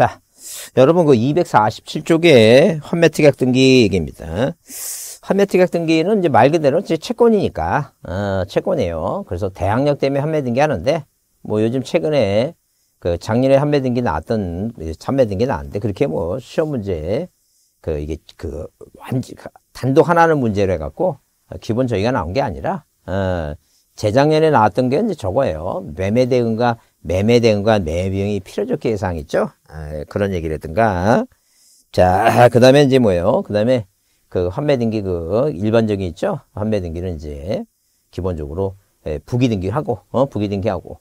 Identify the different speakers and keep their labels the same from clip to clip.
Speaker 1: 자, 여러분 그 247쪽에 환매특약 등기 얘기입니다. 환매특약 등기는 이제 말 그대로 제 채권이니까 어, 채권이에요. 그래서 대항력 때문에 환매 등기하는데 뭐 요즘 최근에 그 작년에 환매 등기 나왔던 참매 등기 나왔는데 그렇게 뭐 시험 문제 그 이게 그 완전 그 단독 하나는 문제로 해갖고 기본 저희가 나온 게 아니라 어, 재작년에 나왔던 게 이제 저거예요. 매매 대응과 매매 대응과 매매 비용이 필요적 계상이죠. 아, 예, 그런 얘기라든가. 자, 그 다음에 이제 뭐예요? 그 다음에 그 환매 등기 그 일반적인 있죠? 환매 등기는 이제 기본적으로 예, 부기 등기하고, 어, 부기 등기하고.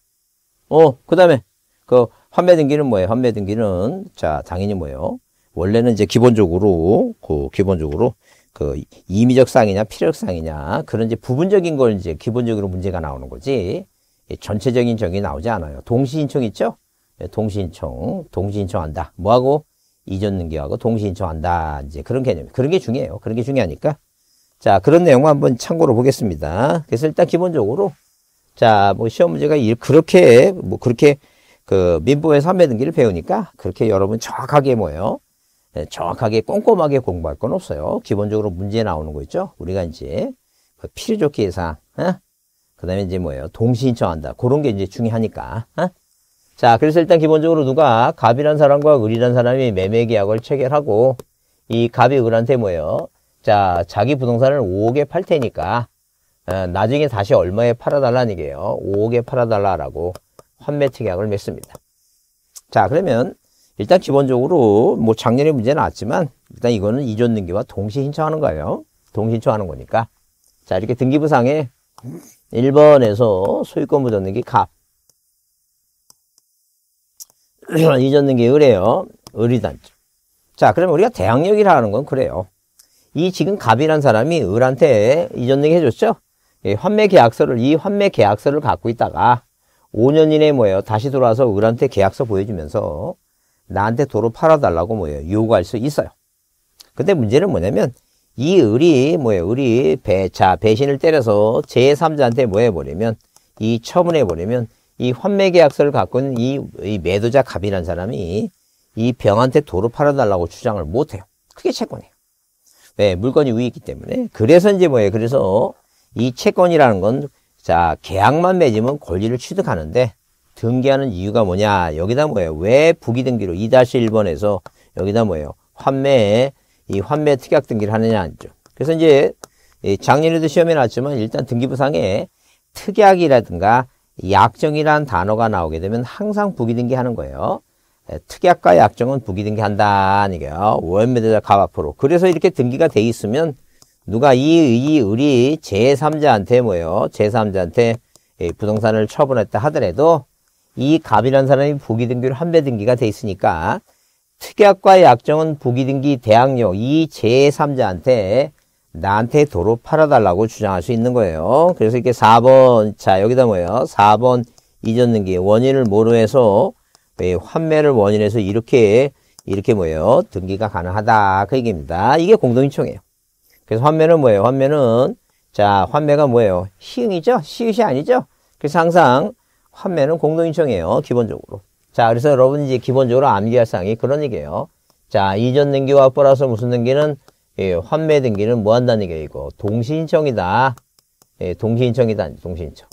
Speaker 1: 어, 그 다음에 그 환매 등기는 뭐예요? 환매 등기는 자, 당연히 뭐예요? 원래는 이제 기본적으로 그 기본적으로 그 임의적 상이냐 필요적 상이냐 그런 이제 부분적인 걸 이제 기본적으로 문제가 나오는 거지 예, 전체적인 정이 나오지 않아요. 동시인청 있죠? 예, 동시인청, 동시인청한다. 뭐하고? 이전 능기하고 동시인청한다. 이제 그런 개념. 그런 게 중요해요. 그런 게 중요하니까. 자, 그런 내용만 한번 참고로 보겠습니다. 그래서 일단 기본적으로, 자, 뭐 시험 문제가 그렇게, 뭐 그렇게 그민법에서 3회 등기를 배우니까 그렇게 여러분 정확하게 뭐예요? 예, 정확하게 꼼꼼하게 공부할 건 없어요. 기본적으로 문제 나오는 거 있죠? 우리가 이제 그 필요 좋게 예상, 어? 그 다음에 이제 뭐예요? 동시인청한다. 그런 게 이제 중요하니까. 어? 자, 그래서 일단 기본적으로 누가 갑이란 사람과 을이란 사람이 매매 계약을 체결하고 이 갑이 을한테 뭐예요? 자, 자기 부동산을 5억에 팔 테니까 어, 나중에 다시 얼마에 팔아달라는 얘기예요. 5억에 팔아달라라고 환매 특약을 맺습니다. 자, 그러면 일단 기본적으로 뭐 작년에 문제 나왔지만 일단 이거는 이전 등기와 동시 신청하는 거예요. 동시 신청하는 거니까. 자, 이렇게 등기부상에 1번에서 소유권 부전등게 갑. 이전등기 의뢰요. 의리단점. 자, 그러면 우리가 대항력이라 하는 건 그래요. 이 지금 갑이란 사람이 을한테 잊었는 게 해줬죠? 예, 환매 계약서를, 이 환매 계약서를 갖고 있다가 5년 이내에 뭐예요? 다시 돌아와서 을한테 계약서 보여주면서 나한테 도로 팔아달라고 뭐예요? 요구할 수 있어요. 근데 문제는 뭐냐면 이 을이 뭐예요? 을이 배차 배신을 때려서 제3자한테 뭐 해버리면 이 처분해버리면 이 환매계약서를 갖고 있는 이, 이 매도자 갑이라는 사람이 이 병한테 도로 팔아달라고 주장을 못해요. 그게 채권이에요. 왜? 네, 물건이 위에 있기 때문에. 그래서 이제 뭐예요? 그래서 이 채권이라는 건 자, 계약만 맺으면 권리를 취득하는데 등기하는 이유가 뭐냐? 여기다 뭐예요? 왜 부기등기로 2-1번에서 여기다 뭐예요? 환매 이 환매 특약 등기를 하느냐 안죠. 그래서 이제 작년에도 시험에 나왔지만 일단 등기부상에 특약이라든가 약정이란 단어가 나오게 되면 항상 부기등기 하는 거예요. 예, 특약과 약정은 부기등기 한다이까요 원매대자 갑 앞으로. 그래서 이렇게 등기가 돼 있으면 누가 이, 이, 우리 제3자한테 뭐예요? 제3자한테 부동산을 처분했다 하더라도 이 갑이라는 사람이 부기등기로 한배 등기가 돼 있으니까 특약과의 약정은 부기 등기 대항력 이 제3자한테 나한테 도로 팔아달라고 주장할 수 있는 거예요. 그래서 이렇게 4번, 자, 여기다 뭐예요? 4번 이전 등기 원인을 모르 해서 환매를 원인해서 이렇게, 이렇게 뭐예요? 등기가 가능하다. 그 얘기입니다. 이게 공동요청이에요. 그래서 환매는 뭐예요? 환매는, 자, 환매가 뭐예요? 시흥이죠? 시흥이 아니죠? 그래서 항상 환매는 공동요청이에요. 기본적으로. 자, 그래서 여러분 이제 기본적으로 암기할 사항이 그런 얘기예요. 자, 이전 등기와 플러스 무슨 등기는 예, 환매 등기는 뭐 한다는 얘기이고 동시신청이다. 예, 동시신청이다. 동시신청.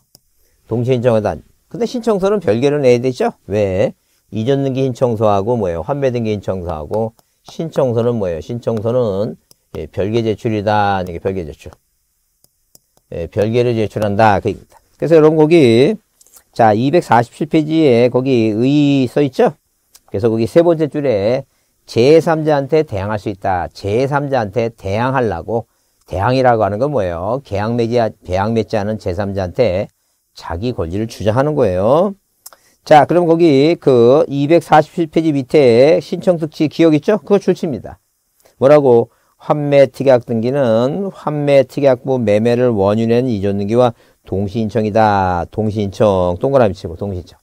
Speaker 1: 동시신청이다. 근데 신청서는 별개로 내야 되죠? 왜? 이전 등기 신청서하고 뭐예요? 환매 등기 신청서하고 신청서는 뭐예요? 신청서는 예, 별개 제출이다. 이게 별개 제출. 예, 별개를 제출한다. 그 얘기입니다. 그래서 여러분 거기 자, 247페이지에 거기 의써 있죠? 그래서 거기 세 번째 줄에 제3자한테 대항할 수 있다. 제3자한테 대항하려고 대항이라고 하는 건 뭐예요? 계약 맺지, 계약 맺지 않은 제3자한테 자기 권리를 주장하는 거예요. 자, 그럼 거기 그 247페이지 밑에 신청 특치 기억 있죠? 그거 출치입니다. 뭐라고? 환매 특약 등기는 환매 특약부 매매를 원유낸 이전 등기와 동시인청이다. 동시인청. 동그라미 치고 동시인청.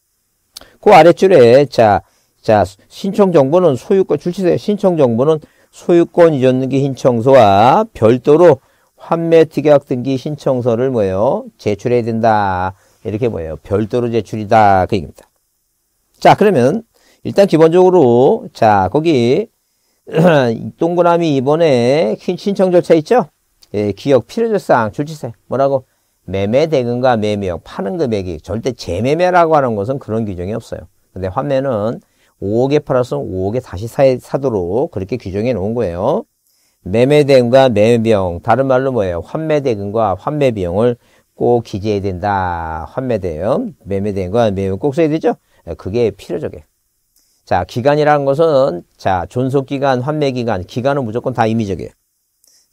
Speaker 1: 그 아래줄에 자, 자, 신청 정보는 소유권 출시세 신청 정보는 소유권 이전 등기 신청서와 별도로 환매 특약 등기 신청서를 뭐예요? 제출해야 된다. 이렇게 뭐예요? 별도로 제출이다. 그 얘기입니다. 자, 그러면 일단 기본적으로 자, 거기 동그라미 이번에 신청 절차 있죠? 예, 기억 필요조상 출시세 뭐라고 매매 대금과 매매역 파는 금액이 절대 재매매라고 하는 것은 그런 규정이 없어요. 근데 환매는 5억에 팔아서 5억에 다시 사, 사도록 그렇게 규정해 놓은 거예요. 매매 대금과 매매 비용, 다른 말로 뭐예요? 환매 대금과 환매 비용을 꼭 기재해야 된다. 환매 대금, 매매 대금과 매매 비용 꼭 써야 되죠? 그게 필요적이에요. 자, 기간이라는 것은 자, 존속 기간, 환매 기간, 기간은 무조건 다 임의적이에요.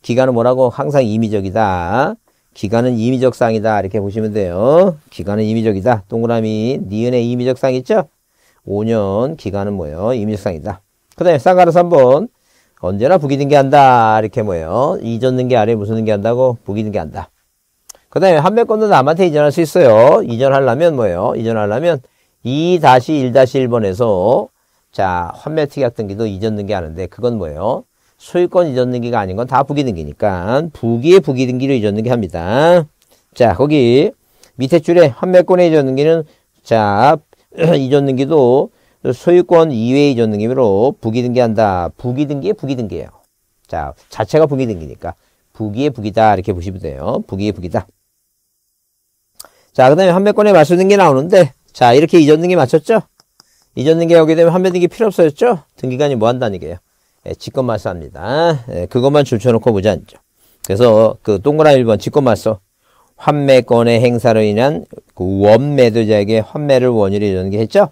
Speaker 1: 기간은 뭐라고? 항상 임의적이다. 기간은 임의적 상이다 이렇게 보시면 돼요. 기간은 임의적이다. 동그라미 니은의 임의적 쌍 있죠? 5년 기간은 뭐예요? 임의적 쌍이다. 그 다음에 쌍가루 3번. 언제나 부기 등기한다. 이렇게 뭐예요? 이전 등기 아래 무슨 등기한다고? 부기 등기한다. 그 다음에 한매권도 남한테 이전할 수 있어요. 이전하려면 뭐예요? 이전하려면 2-1-1번에서 자, 환매 특약 등기도 이전 등기 하는데 그건 뭐예요? 소유권 이전 등기가 아닌 건 다 부기 등기니까 부기의 부기 등기를 이전 등기합니다. 자 거기 밑에 줄에 환매권의 이전 등기는 자 이전 등기도 소유권 이외의 이전 등기로 부기 등기한다. 부기 등기의 부기 등기예요. 자 자체가 부기 등기니까 부기의 부기다 이렇게 보시면 돼요. 부기의 부기다. 자, 그 다음에 환매권에 맞추는 게 나오는데, 자, 이렇게 이전 등기 맞췄죠? 이전 등기 하게 되면 환매 등기 필요 없어졌죠? 등기관이 뭐 한다는 얘기예요? 직권말소합니다. 예, 예, 그것만 줄쳐놓고 보지 않죠. 그래서 그 동그라미 1번 직권말소 환매권의 행사로 인한 그 원매도자에게 환매를 원유리 전게 했죠.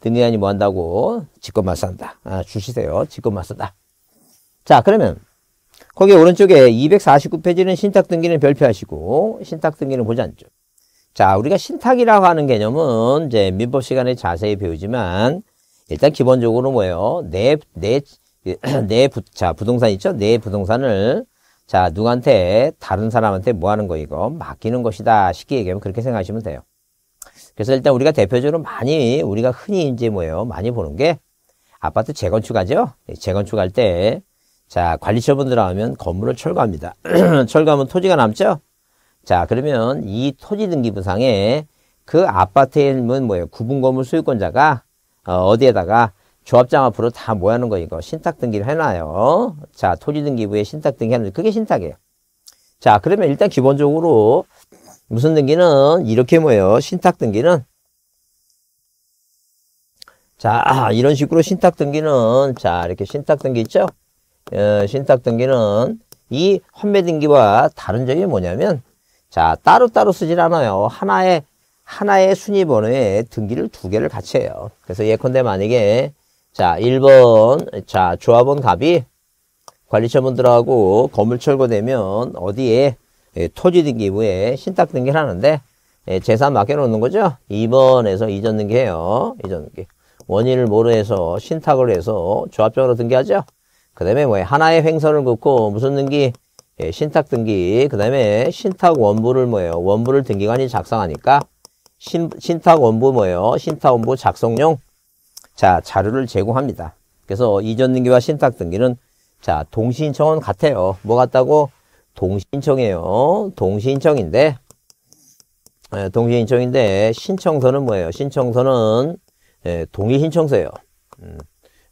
Speaker 1: 등리안이 뭐 한다고 직권말소한다. 아, 주시세요. 직권말소다. 자 그러면 거기 오른쪽에 249페이지는 신탁 등기는 별표하시고 신탁 등기는 보지 않죠. 자, 우리가 신탁이라고 하는 개념은 이제 민법 시간에 자세히 배우지만 일단 기본적으로 뭐예요? 내, 내 예, 내 부, 자, 부동산 있죠? 내 부동산을 자, 누구한테 다른 사람한테 뭐 하는 거 이거 맡기는 것이다. 쉽게 얘기하면 그렇게 생각하시면 돼요. 그래서 일단 우리가 대표적으로 많이 우리가 흔히 이제 뭐예요? 많이 보는 게 아파트 재건축하죠? 예, 재건축할 때 자, 관리 처분 들어가면 건물을 철거합니다. 철거하면 토지가 남죠? 자, 그러면 이 토지 등기부상에 그 아파트에 있는 뭐예요? 구분 건물 소유권자가 어, 어디에다가 조합장 앞으로 다 모여는 거 이거 신탁 등기를 해놔요. 자 토지 등기부에 신탁 등기하는 그게 신탁이에요. 자 그러면 일단 기본적으로 무슨 등기는 이렇게 뭐예요? 신탁 등기는 자 이런 식으로 신탁 등기는 자 이렇게 신탁 등기 있죠? 어, 신탁 등기는 이 환매 등기와 다른 점이 뭐냐면 자 따로따로 쓰질 않아요. 하나의 하나의 순위 번호에 등기를 두 개를 같이 해요. 그래서 예컨대 만약에 자, 1번. 자, 조합원 갑이 관리처분들하고 건물 철거되면 어디에 예, 토지 등기 부에 신탁 등기를 하는데 예, 재산 맡겨놓는 거죠. 2번에서 이전 등기해요. 이전 등기. 원인을 모르 해서 신탁을 해서 조합적으로 등기하죠. 그 다음에 뭐 하나의 횡설을 긋고 무슨 등기? 예, 신탁 등기. 그 다음에 신탁 원부를 뭐예요? 원부를 등기관이 작성하니까 신, 신탁 원부 뭐예요? 신탁 원부 작성용 자, 자료를 제공합니다. 그래서 이전 등기와 신탁 등기는 자, 동시인청은 같아요. 뭐 같다고? 동시인청이에요. 동시인청인데 예, 동시인청인데 신청서는 뭐예요? 신청서는 예, 동의 신청서예요. 음,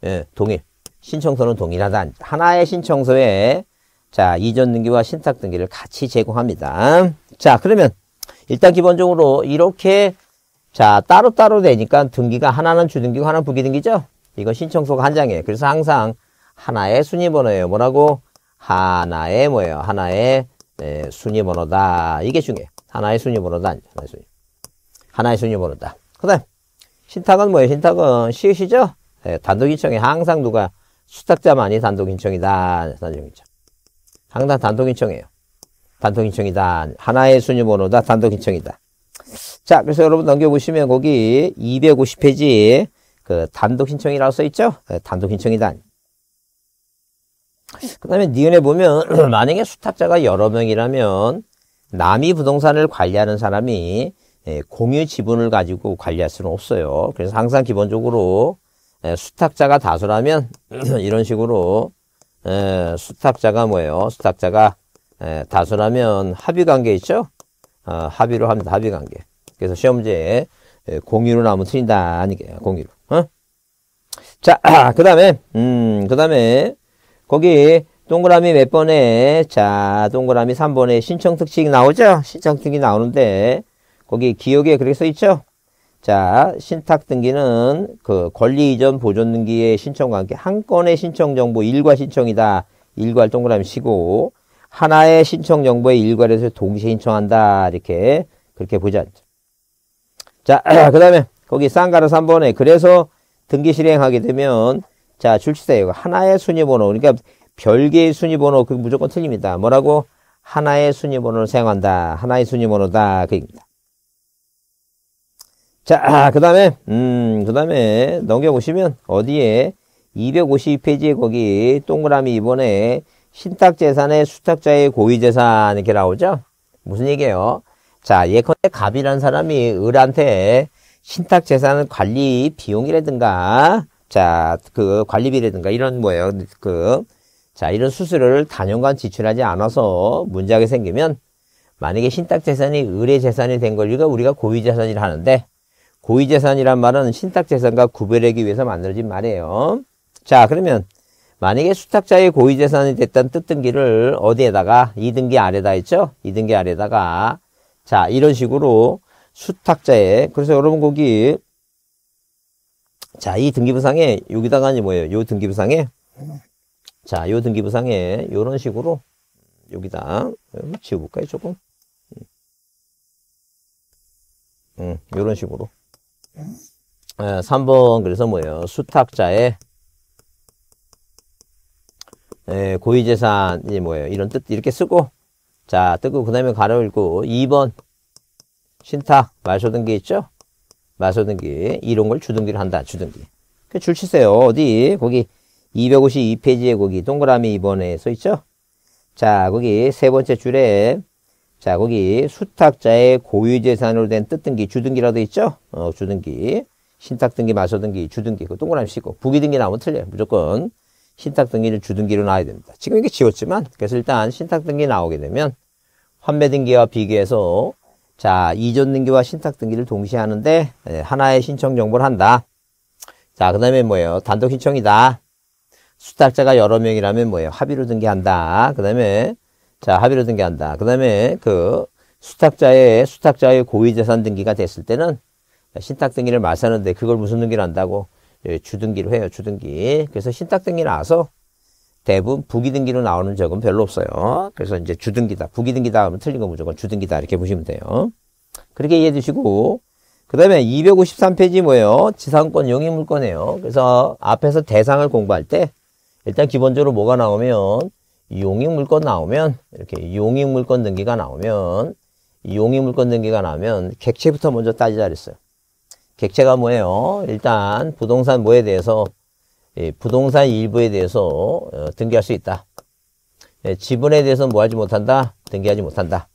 Speaker 1: 예, 동일. 신청서는 동일하다. 하나의 신청서에 자 이전 등기와 신탁 등기를 같이 제공합니다. 자 그러면 일단 기본적으로 이렇게 자 따로따로 되니까 등기가 하나는 주등기고 하나는 부기등기죠. 이건 신청서가 한 장이에요. 그래서 항상 하나의 순위번호예요. 뭐라고? 하나의 뭐예요? 하나의 네, 순위번호다. 이게 중요해요. 하나의 순위번호다. 하나의 순위. 하나의 순위번호다. 그 다음 신탁은 뭐예요? 신탁은 시시죠? 네, 단독인청이 항상 누가 수탁자만이 단독인청이다. 단독인청. 항상 단독인청이에요. 단독인청이다. 하나의 순위번호다. 단독인청이다. 자, 그래서 여러분 넘겨보시면 거기 250페이지 그 단독 신청이라고 써있죠? 그 단독 신청이단. 그 다음에 니은에 보면 만약에 수탁자가 여러 명이라면 남이 부동산을 관리하는 사람이 예, 공유 지분을 가지고 관리할 수는 없어요. 그래서 항상 기본적으로 예, 수탁자가 다수라면 이런 식으로 예, 수탁자가 뭐예요? 수탁자가 다수라면 합의관계 있죠? 어, 합의로 합니다. 합의 관계. 그래서 시험제에 공유로 나오면 틀린다. 아니게 공유로. 어? 자, 그 다음에, 음, 그 다음에, 거기, 동그라미 몇 번에, 자, 동그라미 3번에 신청 특징 나오죠? 신청 특징이 나오는데, 거기 기억에 그렇게 써있죠? 자, 신탁 등기는 그 권리 이전 보존 등기의 신청과 함께 한 건의 신청 정보 일괄 신청이다. 일괄 동그라미 치고 하나의 신청 정보에 일괄해서 동시에 신청한다. 이렇게 그렇게 보자. 자, 그 다음에 거기 쌍가로 3번에 그래서 등기 실행하게 되면 자, 출시세 이 하나의 순위번호. 그러니까 별개의 순위번호 그 무조건 틀립니다. 뭐라고? 하나의 순위번호를 사용한다. 하나의 순위번호다. 그입니다. 얘기 자, 그 다음에, 음, 그 다음에 넘겨보시면 어디에 252페이지에 거기 동그라미 이번에 신탁재산의 수탁자의 고위재산 이렇게 나오죠? 무슨 얘기예요? 자, 예컨대 갑이라는 사람이 을한테 신탁재산 관리 비용이라든가, 자, 그 관리비라든가 이런 뭐예요? 그, 자, 이런 수수료를 단연간 지출하지 않아서 문제하게 생기면 만약에 신탁재산이 을의 재산이 된 걸 우리가 고위재산이라 하는데 고위재산이란 말은 신탁재산과 구별하기 위해서 만들어진 말이에요. 자, 그러면 만약에 수탁자의 고위재산이 됐던 뜻등기를 어디에다가 2등기 아래다 했죠? 2등기 아래다가 자 이런 식으로 수탁자의 그래서 여러분 거기 자 이 등기부상에 여기다가 는 뭐예요? 요 등기부상에 자요 등기부상에 요런 식으로 여기다 지워볼까요 조금? 음, 음 요런 식으로 3번 아, 그래서 뭐예요? 수탁자의 예, 고위재산이 뭐예요? 이런 뜻 이렇게 쓰고 자 뜨고 그 다음에 가로 읽고 2번 신탁 말소등기 있죠? 말소등기 이런 걸 주등기를 한다 주등기 줄 치세요 어디 거기 252페이지에 거기 동그라미 2번에 써 있죠? 자 거기 세 번째 줄에 자 거기 수탁자의 고유재산으로 된 뜻등기 주등기라도 있죠? 어 주등기 신탁등기 마소등기 주등기 그 동그라미 쓰고 부기등기 나오면 틀려요 무조건 신탁등기를 주등기로 놔야 됩니다. 지금 이게 지웠지만 그래서 일단 신탁등기 나오게 되면 환매등기와 비교해서 자 이전등기와 신탁등기를 동시에 하는데 예, 하나의 신청 정보를 한다. 자그 다음에 뭐예요? 단독 신청이다. 수탁자가 여러 명이라면 뭐예요? 합의로 등기한다. 그 다음에 자 합의로 등기한다. 그 다음에 그 수탁자의 수탁자의 고위재산 등기가 됐을 때는 신탁 등기를 말하는데 그걸 무슨 등기를 한다고 예, 주등기로 해요. 주등기. 그래서 신탁등기 나와서 대부분 부기등기로 나오는 적은 별로 없어요. 그래서 이제 주등기다. 부기등기다 하면 틀린 거 무조건 주등기다. 이렇게 보시면 돼요. 그렇게 이해해 주시고. 그 다음에 253페이지 뭐예요? 지상권 용의물권이에요. 그래서 앞에서 대상을 공부할 때 일단 기본적으로 뭐가 나오면 용익물권 나오면 이렇게 용익물권 등기가 나오면 용익물권 등기가 나오면 객체부터 먼저 따지자 그랬어요. 객체가 뭐예요? 일단 부동산 뭐에 대해서 예, 부동산 일부에 대해서 어, 등기할 수 있다. 예, 지분에 대해서 뭐 하지 못한다? 등기하지 못한다.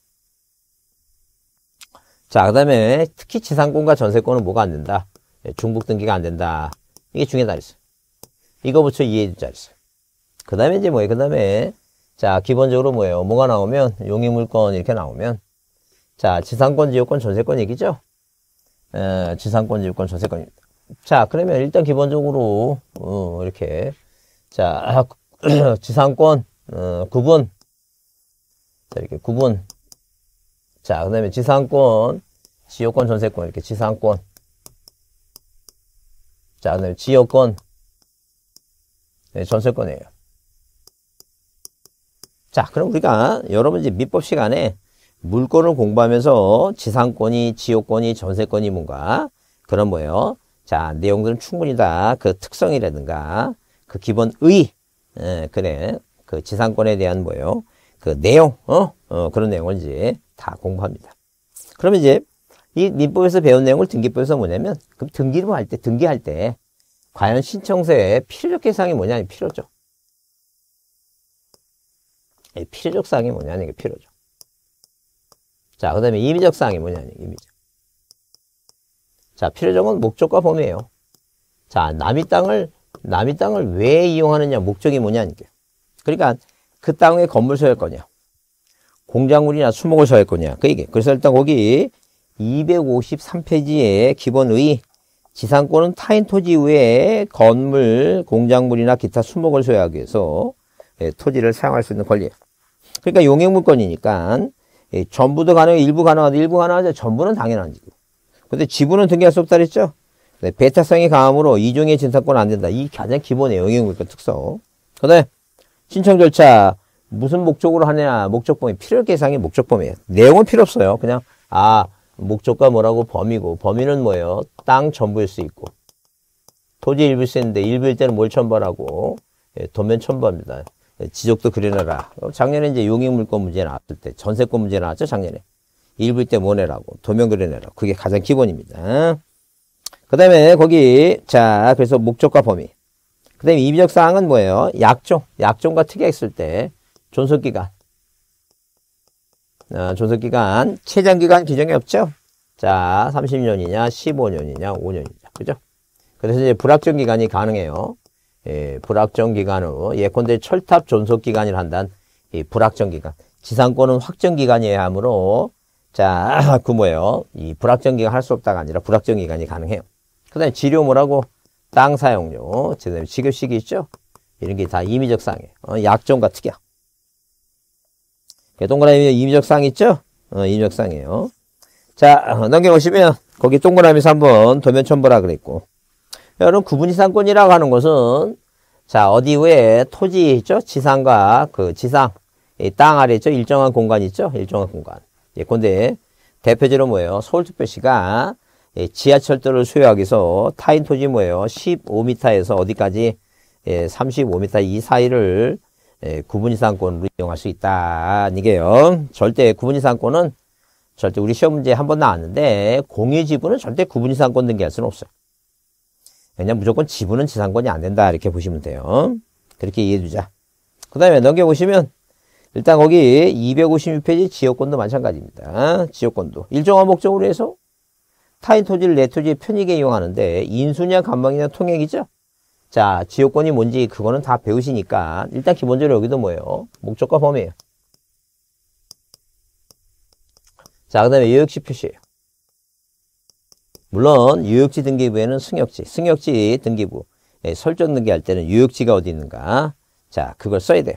Speaker 1: 자, 그 다음에 특히 지상권과 전세권은 뭐가 안 된다? 예, 중복 등기가 안 된다. 이게 중에 다있어요 이거 부터 이해해 주자 있어요. 그 다음에 이제 뭐예요? 그 다음에 자, 기본적으로 뭐예요? 뭐가 나오면 용익물권 이렇게 나오면 자, 지상권, 지역권, 전세권 얘기죠? 예, 지상권, 지유권, 전세권입니다. 자, 그러면 일단 기본적으로 어, 이렇게 자 지상권 어, 구분 자 이렇게 구분 자 그다음에 지상권, 지역권, 전세권 이렇게 지상권 자 그다음에 지역권 네, 전세권이에요. 자, 그럼 우리가 여러분 이제 밑법 시간에 물권을 공부하면서 지상권이, 지역권이, 전세권이 뭔가 그런 뭐예요. 자, 내용들은 충분히 다그 특성이라든가 그 기본 의, 예, 그래, 그 지상권에 대한 뭐예요. 그 내용, 어, 어 그런 내용을 이제 다 공부합니다. 그러면 이제 이 민법에서 배운 내용을 등기법에서 뭐냐면 그럼 등기로 할 때, 등기할 때 과연 신청서의 필요적 해상이 뭐냐 필요죠. 예, 필요적 사항이 뭐냐는 게 필요죠. 자, 그 다음에 임의적 사항이 뭐냐는 임의적. 자, 필요적은 목적과 범위예요. 자, 남의 땅을, 남의 땅을 왜 이용하느냐, 목적이 뭐냐니까. 그러니까 그 땅에 건물 소유할 거냐. 공작물이나 수목을 소유할 거냐. 그 얘기. 그래서 일단 거기 253페이지에 기본의 지상권은 타인 토지 외에 건물, 공작물이나 기타 수목을 소유하기 위해서 예, 토지를 사용할 수 있는 권리예요. 그러니까 용역물권이니까 예, 전부도 가능해 일부 가능하다 일부 가능하죠 전부는 당연한 지구 근데 지분은 등기할 수 없다 그랬죠 네, 베타성이 강하므로 이종의 진상권안 된다 이 가장 기본의 내영역니까 특성 그 다음에 신청 절차 무슨 목적으로 하냐 느 목적 범위 필요 계상이 목적 범위에요 내용은 필요 없어요 그냥 아 목적과 뭐라고 범위고 범위는 뭐예요 땅 전부일 수 있고 토지 일부일 수 있는데 일부일 때는 뭘첨부하라고 예, 도면 첨부합니다 예, 지적도 그려내라. 작년에 이제 용익물권 문제 나왔을 때 전세권 문제 나왔죠 작년에. 일부 때 모내라고 뭐 도면 그려내라. 그게 가장 기본입니다. 그 다음에 거기 자 그래서 목적과 범위. 그 다음에 이비적 사항은 뭐예요? 약종. 약종과 특약 했을때 존속기간. 아, 존속기간. 최장기간 규정이 없죠? 자 30년이냐 15년이냐 5년이냐. 그죠? 그래서 이제 불확정 기간이 가능해요. 예, 불확정 기간 후 예컨대 철탑 존속 기간이라 한다이 불확정 기간. 지상권은 확정 기간이어야 하므로 자, 그 뭐예요? 이 불확정 기간 할 수 없다가 아니라 불확정 기간이 가능해요. 그다음에 지료 뭐라고? 땅 사용료, 그다음에 지급 시기 있죠? 이런 게 다 임의적 사항이에요. 어, 약정과 특약. 동그라미 임의적 사항 있죠? 어, 임의적 사항이에요. 자, 어, 넘겨보시면 거기 동그라미에서 한번 도면 첨부라 그랬고 여러분 구분지상권이라고 하는 것은 자 어디 외에 토지 있죠? 지상과 그 지상 땅 아래 있죠? 일정한 공간 있죠? 일정한 공간. 예, 근데 대표적으로 뭐예요? 서울특별시가 예, 지하철도를 수요하기 위해서 타인 토지 뭐예요? 15m에서 어디까지 예, 35m 이 사이를 예, 구분이상권으로 이용할 수 있다. 이게요. 절대 구분이상권은 절대 우리 시험 문제 한번 나왔는데 공유지분은 절대 구분이상권 등기할 수는 없어요. 왜냐면 무조건 지분은 지상권이 안 된다. 이렇게 보시면 돼요. 그렇게 이해해 주자. 그 다음에 넘겨보시면 일단 거기 256페이지 지역권도 마찬가지입니다. 지역권도. 일정한 목적으로 해서 타인 토지를 내 토지에 편익에 이용하는데 인수냐 감방이냐 통행이죠. 자, 지역권이 뭔지 그거는 다 배우시니까 일단 기본적으로 여기도 뭐예요? 목적과 범위예요. 자, 그 다음에 여역시 표시예요. 물론 유역지 등기부에는 승역지, 승역지 등기부 예, 설정 등기할 때는 유역지가 어디 있는가 자 그걸 써야 돼요.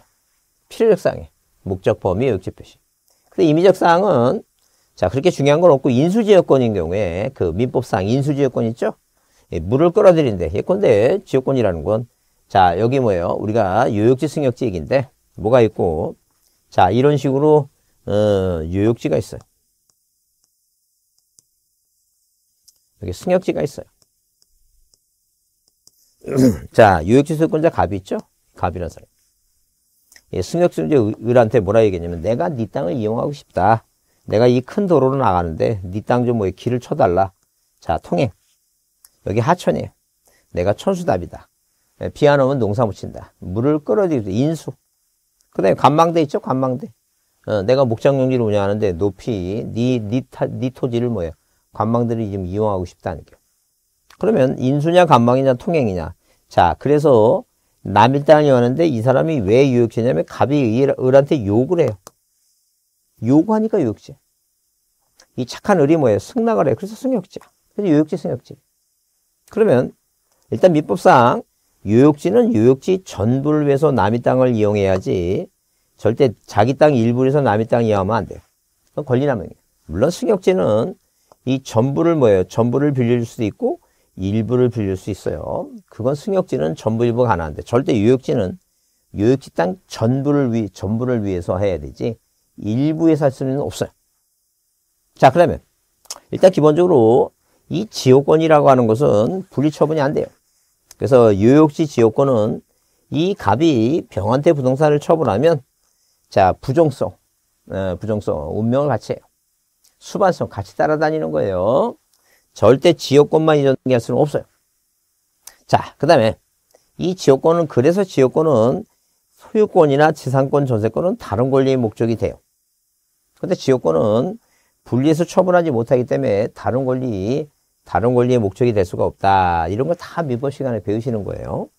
Speaker 1: 필요적 사항에 목적 범위 유역지 표시. 근데 임의적 사항은 자 그렇게 중요한 건 없고 인수지역권인 경우에 그 민법상 인수지역권 있죠? 예, 물을 끌어들인데 예컨대 지역권이라는 건자 여기 뭐예요? 우리가 유역지 승역지 얘기인데 뭐가 있고 자 이런 식으로 어, 유역지가 있어요. 여기 승역지가 있어요. 자, 유역지수권자 갑이 있죠? 갑이라는 사람. 예, 승역지수권자 을한테 뭐라 얘기했냐면 내가 네 땅을 이용하고 싶다. 내가 이 큰 도로로 나가는데 네 땅 좀뭐 길을 쳐달라. 자, 통행. 여기 하천이에요. 내가 천수답이다. 예, 비안 오면 농사 묻힌다. 물을 끌어들이고 인수. 그 다음에 관망대 있죠? 관망대. 어, 내가 목장용지를 운영하는데 높이 네, 네, 타, 네 토지를 뭐예요? 관망들이 지금 이용하고 싶다는 게. 그러면 인수냐 관망이냐 통행이냐. 자, 그래서 남일당이 왔는데 이 사람이 왜 유역죄냐면 갑이 을한테 욕을 해요. 요구하니까 유역죄. 이 착한 을이 뭐예요? 승낙을 해요. 그래서 승역죄. 그래서 유역죄 승역죄. 그러면 일단 민법상 유역지는 유역지 전부를 위해서 남의 땅을 이용해야지 절대 자기 땅 일부에서 남의 땅 이용하면 안 돼요. 그건 권리남용이에요. 물론 승역지는 이 전부를 뭐예요? 전부를 빌릴 수도 있고 일부를 빌릴 수 있어요. 그건 승역지는 전부 일부 가능한데 절대 유역지는 유역지 땅 전부를 위 전부를 위해서 해야 되지 일부에 살 수는 없어요. 자 그러면 일단 기본적으로 이 지역권이라고 하는 것은 분리처분이 안 돼요. 그래서 유역지 지역권은 이 갑이 병한테 부동산을 처분하면 자 부정성, 어, 부정성 운명을 같이 해요. 수반성 같이 따라다니는 거예요. 절대 지역권만 이전할 수는 없어요. 자, 그 다음에 이 지역권은 그래서 지역권은 소유권이나 지상권, 전세권은 다른 권리의 목적이 돼요. 근데 지역권은 분리해서 처분하지 못하기 때문에 다른 권리, 다른 권리의 목적이 될 수가 없다. 이런 걸 다 민법 시간에 배우시는 거예요.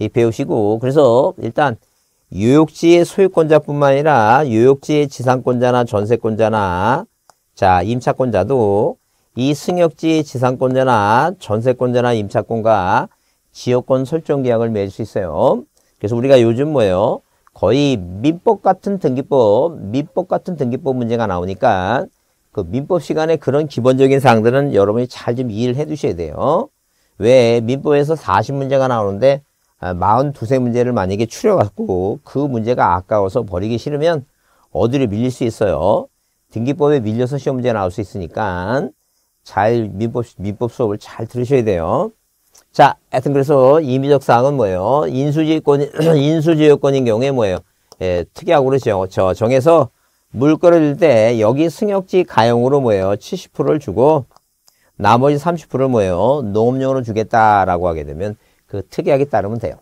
Speaker 1: 이 배우시고 그래서 일단 유역지의 소유권자뿐만 아니라 유역지의 지상권자나 전세권자나 자, 임차권자도 이 승역지 지상권자나 전세권자나 임차권과 지역권 설정 계약을 맺을 수 있어요. 그래서 우리가 요즘 뭐예요? 거의 민법 같은 등기법, 민법 같은 등기법 문제가 나오니까 그 민법 시간에 그런 기본적인 사항들은 여러분이 잘 좀 이해를 해 두셔야 돼요. 왜 민법에서 40문제가 나오는데 42세 아, 문제를 만약에 추려갖고 그 문제가 아까워서 버리기 싫으면 어디로 밀릴 수 있어요? 등기법에 밀려서 시험 문제 나올 수 있으니까 잘 민법, 민법 수업을 잘 들으셔야 돼요. 자, 하여튼 그래서 임의적 사항은 뭐예요? 인수지권, 인수지역권인 경우에 뭐예요? 예, 특이하고 그러죠. 저 정해서 물건을 때 여기 승역지 가용으로 뭐예요? 70%를 주고 나머지 30%를 뭐예요? 농업용으로 주겠다라고 하게 되면 그 특이하게 따르면 돼요.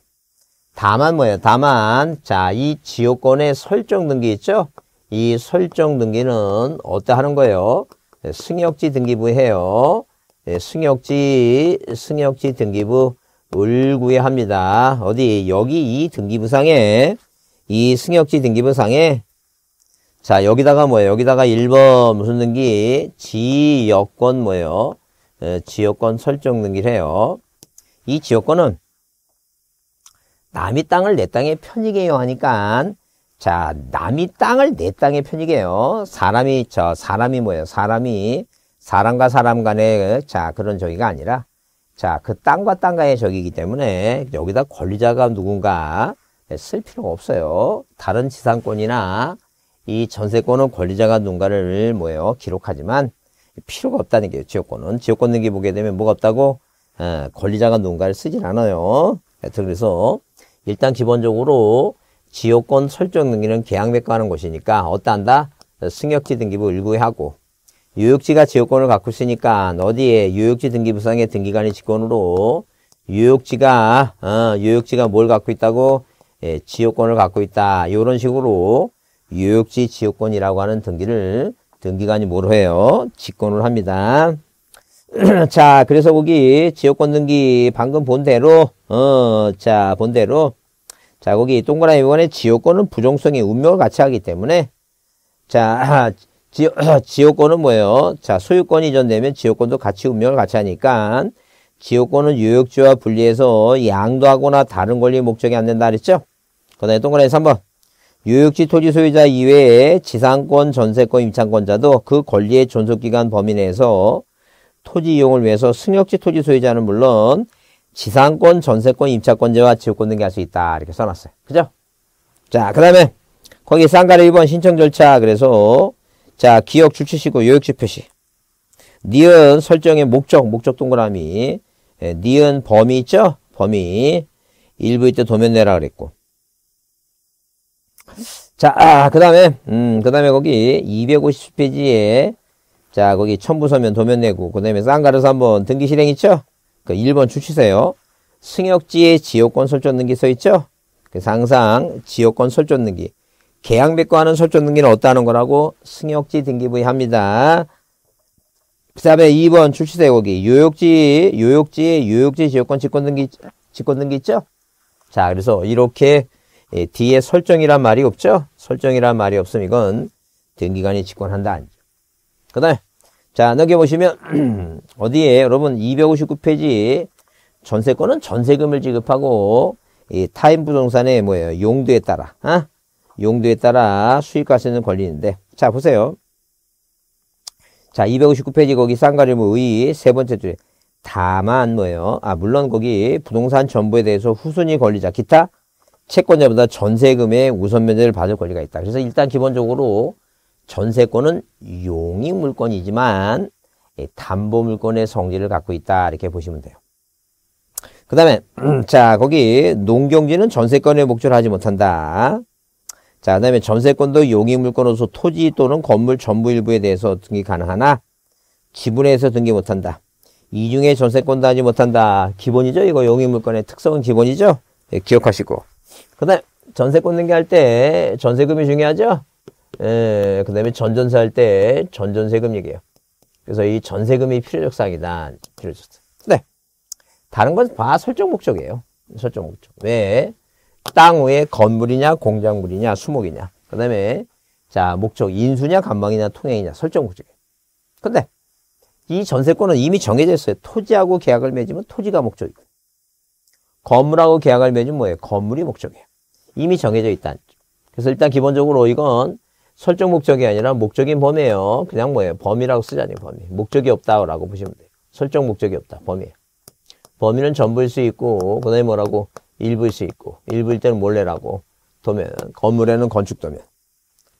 Speaker 1: 다만 뭐예요? 다만 자, 이 지역권의 설정 등기 있죠? 이 설정 등기는 어디 하는 거예요? 네, 승역지 등기부 해요. 네, 승역지, 승역지 등기부 을구에 합니다. 어디, 여기 이 등기부상에, 이 승역지 등기부상에, 자, 여기다가 뭐예요? 여기다가 1번 무슨 등기? 지역권 뭐예요? 네, 지역권 설정 등기를 해요. 이 지역권은 남의 땅을 내 땅에 편익해요 하니까 자, 남이 땅을 내 땅의 편이게요. 사람이, 저, 사람이 뭐예요? 사람이, 사람과 사람 간의, 자, 그런 저기가 아니라, 자, 그 땅과 땅 간의 저기이기 때문에, 여기다 권리자가 누군가 쓸 필요가 없어요. 다른 지상권이나, 이 전세권은 권리자가 누군가를 뭐예요? 기록하지만, 필요가 없다는 게 지역권은. 지역권 등기 보게 되면 뭐가 없다고? 에, 예, 권리자가 누군가를 쓰진 않아요. 그래서, 일단 기본적으로, 지역권 설정 등기는 계약매과하는 곳이니까 어떠한다? 승역지 등기부 일부하고 유역지가 지역권을 갖고 있으니까 어디에 유역지 등기부상의 등기관의 직권으로 유역지가 어, 유역지가 뭘 갖고 있다고 예, 지역권을 갖고 있다 이런 식으로 유역지 지역권이라고 하는 등기를 등기관이 뭐로 해요 직권을 합니다 자 그래서 거기 지역권 등기 방금 본대로 어자 본대로 자, 거기 동그라미 번에 지효권은 부정성의 운명을 같이 하기 때문에 자, 지, 효권은 뭐예요? 자, 소유권이 이전되면 지효권도 같이 운명을 같이 하니까 지효권은 유역지와 분리해서 양도하거나 다른 권리 목적이 안 된다 그랬죠? 그 다음에 동그라미 3번. 유역지 토지 소유자 이외에 지상권, 전세권, 임창권자도그 권리의 존속기간 범위 내에서 토지 이용을 위해서 승역지 토지 소유자는 물론 지상권, 전세권, 임차권제와 지역권 등기 할수 있다. 이렇게 써놨어요. 그죠? 자, 그 다음에 거기 쌍가리 1번 신청 절차. 그래서 자, 기억 출치시고 요역지 표시. 니은 설정의 목적, 목적 동그라미. 예, 니은 범위 있죠? 범위. 일부 이때 도면 내라 그랬고. 자, 아, 그 다음에, 음, 그 다음에 거기 250페이지에 자, 거기 첨부서면 도면 내고, 그 다음에 쌍가르서 한번 등기 실행 있죠? 그 1번 주시세요 승역지에 지역권 설정 등기 써 있죠? 그래서 항상 지역권 설정 등기. 계약맺고 하는 설정 등기는 어떠하는 거라고? 승역지 등기부에 합니다. 그 다음에 2번 출시세 요 거기 요역지, 요역지, 요역지 지역권 직권등기, 직권등기 있죠? 자, 그래서 이렇게 예, 뒤에 설정이란 말이 없죠? 설정이란 말이 없음 이건 등기관이 직권한다. 그 다음에 자, 넘겨보시면, 어디에, 여러분, 259페이지, 전세권은 전세금을 지급하고, 이 타인 부동산의 뭐예요? 용도에 따라, 아? 용도에 따라 수익할 수 있는 권리인데. 자, 보세요. 자, 259페이지 거기 쌍가리무의 세 번째 줄에. 다만 뭐예요? 아, 물론 거기 부동산 전부에 대해서 후순위 권리자, 기타 채권자보다 전세금의 우선 면제를 받을 권리가 있다. 그래서 일단 기본적으로 전세권은 용익 물권이지만 예, 담보 물권의 성질을 갖고 있다 이렇게 보시면 돼요. 그 다음에 자 거기 농경지는 전세권의 목적을 하지 못한다. 자, 그 다음에 전세권도 용익물권으로서 토지 또는 건물 전부 일부에 대해서 등기 가능하나 지분에서 등기 못한다. 이중에 전세권도 하지 못한다. 기본이죠. 이거 용익물권의 특성은 기본이죠. 네, 기억하시고. 그 다음에 전세권 등기할 때 전세금이 중요하죠. 예, 그 다음에 전전세 할때 전전세금 얘기예요. 그래서 이 전세금이 필요적 사항이다. 필요적 사항. 네. 다른 건 다 설정 목적이에요. 설정 목적. 왜? 땅 위에 건물이냐, 공작물이냐, 수목이냐. 그 다음에, 자, 목적, 인수냐, 관방이냐 통행이냐. 설정 목적이에요. 근데, 이 전세권은 이미 정해져 있어요. 토지하고 계약을 맺으면 토지가 목적이고, 건물하고 계약을 맺으면 뭐예요? 건물이 목적이에요. 이미 정해져 있다. 그래서 일단 기본적으로 이건 설정 목적이 아니라 목적이 위예요 그냥 뭐예요. 범위라고 쓰자니 범위. 목적이 없다라고 보시면 돼요. 설정 목적이 없다. 범위. 범위는 전부일 수 있고 그 다음에 뭐라고 일부일 수 있고 일부일 때는 몰래라고 도면 건물에는 건축 도면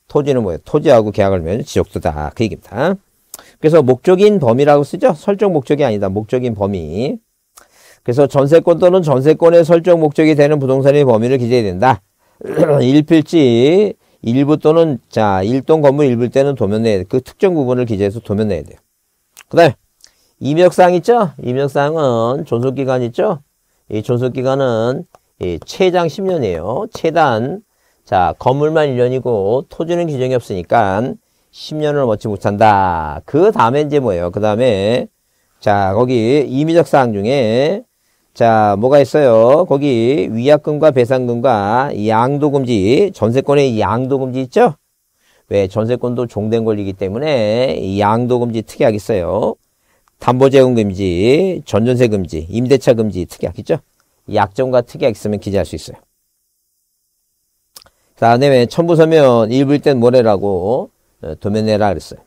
Speaker 1: 토지는 뭐예요? 토지하고 계약을 맺은 지적도다. 그 얘기입니다. 그래서 목적인 범위라고 쓰죠. 설정 목적이 아니다. 목적인 범위. 그래서 전세권 또는 전세권의 설정 목적이 되는 부동산의 범위를 기재해야 된다. 일필지 일부 또는 자 일동 건물 일부일 때는 도면 내야 돼. 그 특정 부분을 기재해서 도면 내야 돼요. 그다음에 임역사항 있죠? 임역사항은 존속기간 있죠? 이 존속기간은 이 최장 10년이에요. 최단 자 건물만 1년이고 토지는 규정이 없으니까 10년을 멋지 못한다. 그 다음에 이제 뭐예요? 그 다음에 자 거기 임의적 사항 중에 자, 뭐가 있어요? 거기 위약금과 배상금과 양도금지, 전세권의 양도금지 있죠? 왜? 전세권도 종된 권리이기 때문에 양도금지 특약 있어요. 담보제공금지, 전전세금지, 임대차금지 특약 있죠? 약정과 특약 있으면 기재할 수 있어요. 자, 그 다음에 첨부서면 읽을 땐 뭐래라고 어, 도면내라 그랬어요.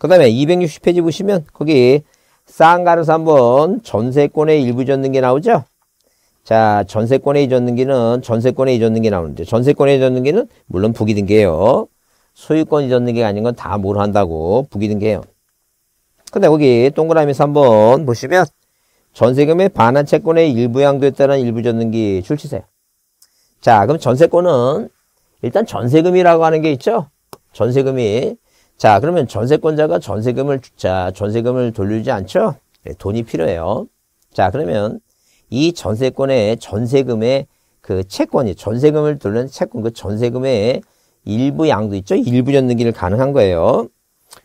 Speaker 1: 그 다음에 260페이지 보시면 거기 쌍가로서 한번 전세권의 일부 전등기 나오죠? 자, 전세권의 이전등기는 전세권의 이전등기 나오는데 전세권의 이전등기는 물론 부기등기예요. 소유권 이전등기가 아닌 건 다 뭘 한다고 부기등기예요. 근데 거기 동그라미에서 한번 보시면 전세금의 반환 채권의 일부 양도에 따른 일부 전등기 출시세요. 자, 그럼 전세권은 일단 전세금이라고 하는 게 있죠? 전세금이 자, 그러면 전세권자가 전세금을 자, 전세금을 돌리지 않죠? 네, 돈이 필요해요. 자, 그러면 이 전세권의 전세금의 그 채권이 전세금을 돌리는 채권 그 전세금의 일부 양도 있죠? 일부 연등기를 가능한 거예요.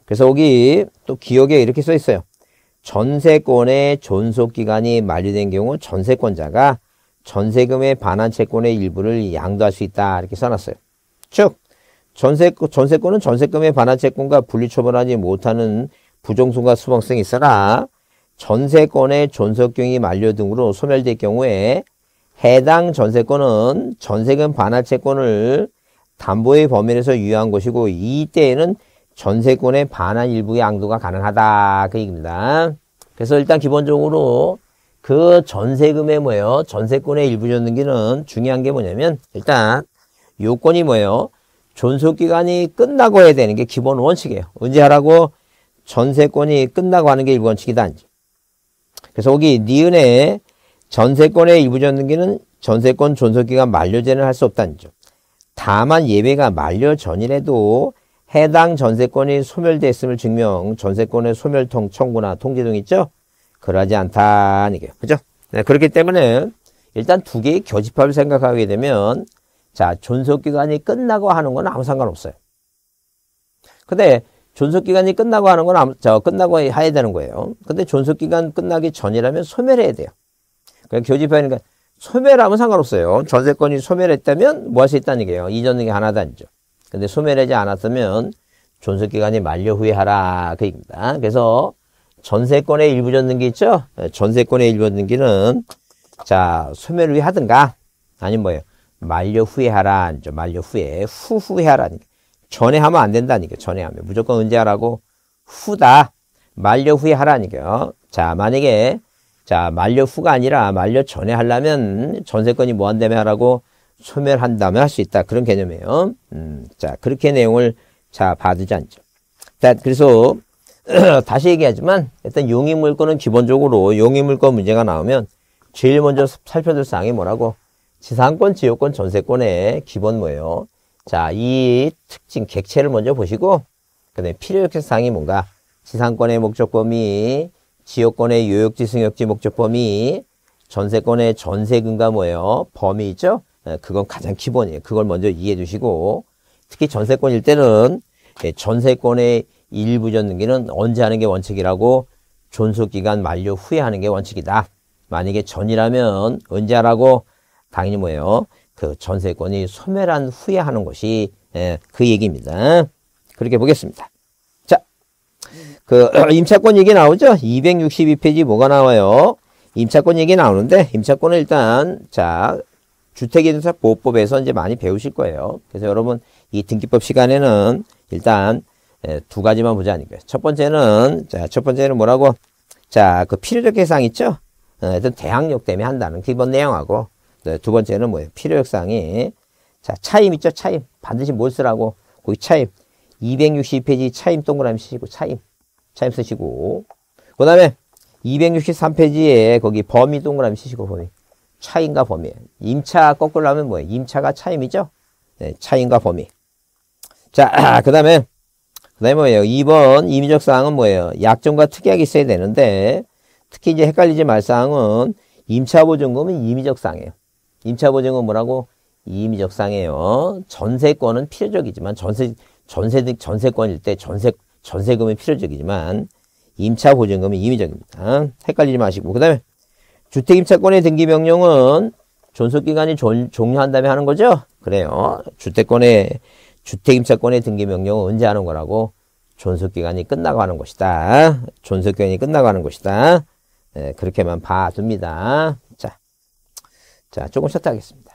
Speaker 1: 그래서 여기 또 기억에 이렇게 써 있어요. 전세권의 존속기간이 만료된 경우 전세권자가 전세금의 반환 채권의 일부를 양도할 수 있다 이렇게 써놨어요. 즉, 전세, 전세권은 전세금에 반한 채권과 분리처분하지 못하는 부정소과 수방성이 있으나 전세권의 존속경이 만료 등으로 소멸될 경우에 해당 전세권은 전세금 반환 채권을 담보의 범위에서 유효한 것이고 이때에는 전세권의 반환 일부의 양도가 가능하다 그 얘기입니다. 그래서 일단 기본적으로 그 전세금의 뭐예요? 전세권의 일부 줬는 기는 중요한 게 뭐냐면 일단 요건이 뭐예요? 존속기간이 끝나고 해야 되는 게 기본 원칙이에요. 언제 하라고? 전세권이 끝나고 하는 게 일부 원칙이다. 그래서 거기 니은에 전세권의 일부 전등기는 전세권 존속기간 만료제는 할 수 없다는 점. 다만 예외가 만료 전이라도 해당 전세권이 소멸됐음을 증명 전세권의 소멸통 청구나 통지 등 있죠? 그러지 않다 그죠? 네, 그렇기 때문에 일단 두 개의 교집합을 생각하게 되면 자, 존속기간이 끝나고 하는 건 아무 상관없어요. 근데 존속기간이 끝나고 하는 건 아무, 저, 끝나고 해야 되는 거예요. 근데 존속기간 끝나기 전이라면 소멸해야 돼요. 그러 그러니까 교집하니까 그러니까 소멸하면 상관없어요. 전세권이 소멸했다면 뭐 할 수 있다는 얘기예요. 이전 등이 하나도 아니죠. 근데 소멸하지 않았으면 존속기간이 만료 후에 하라. 그 얘기입니다. 그래서 전세권의 일부 전등기 있죠? 네, 전세권의 일부 전등기는 자, 소멸 후에 하든가 아니면 뭐예요? 만료 후에 하라. 만료 후에 후 후에 하라. 전에 하면 안 된다니까. 전에 하면 무조건 언제 하라고 후다. 만료 후에 하라니까요. 자, 만약에 자, 만료 후가 아니라 만료 전에 하려면 전세권이 무한대매 하라고 소멸한다면 할 수 있다. 그런 개념이에요. 음, 자, 그렇게 내용을 자, 봐두지 않죠. 자, 그래서 다시 얘기하지만 일단 용의물건은 기본적으로 용의물건 문제가 나오면 제일 먼저 살펴둘 사항이 뭐라고 지상권, 지역권, 전세권의 기본 뭐예요? 자, 이 특징 객체를 먼저 보시고 그다음에 필요역사항이 뭔가 지상권의 목적 범위, 지역권의 요역지, 승역지 목적 범위, 전세권의 전세금과 뭐예요? 범위 있죠? 네, 그건 가장 기본이에요. 그걸 먼저 이해해 주시고 특히 전세권일 때는 예, 전세권의 일부 전등기는 언제 하는 게 원칙이라고 존속기간 만료 후에 하는 게 원칙이다. 만약에 전이라면 언제 하라고 당연히 뭐예요? 그 전세권이 소멸한 후에 하는 것이 예, 그 얘기입니다. 그렇게 보겠습니다. 자, 그 임차권 얘기 나오죠? 262페이지 뭐가 나와요? 임차권 얘기 나오는데 임차권은 일단 자 주택임차 보호법에서 이제 많이 배우실 거예요. 그래서 여러분 이 등기법 시간에는 일단 예, 두 가지만 보지 않을까요? 첫 번째는 자 첫 번째는 뭐라고? 자 그 필요적 해상 있죠? 어, 일단 대항력 때문에 한다는 기본 내용하고 네, 두 번째는 뭐예요? 필요역상이 자 차임 있죠? 차임 반드시 뭘 쓰라고 거기 차임 262페이지 차임 동그라미 쓰시고 차임 차임 쓰시고 그 다음에 263페이지에 거기 범위 동그라미 쓰시고 범위 차임과 범위 임차 거꾸로 하면 뭐예요? 임차가 차임이죠? 네, 차임과 범위 자그 다음에 그 다음에 뭐예요? 2번 임의적 사항은 뭐예요? 약정과 특약이 있어야 되는데 특히 이제 헷갈리지 말 사항은 임차보증금은 임의적 사항이에요. 임차 보증은 뭐라고? 임의적 상해요. 전세권은 필요적이지만 전세 전세 전세권일 때 전세 전세금이 필요적이지만 임차 보증금은 임의적입니다. 헷갈리지 마시고 그다음에 주택 임차권의 등기 명령은 존속 기간이 종료한 다음에 하는 거죠? 그래요. 주택권의 주택 임차권의 등기 명령은 언제 하는 거라고? 존속 기간이 끝나고 하는 것이다. 존속 기간이 끝나고 하는 것이다. 네, 그렇게만 봐둡니다. 자, 조금 쉬었다 하겠습니다.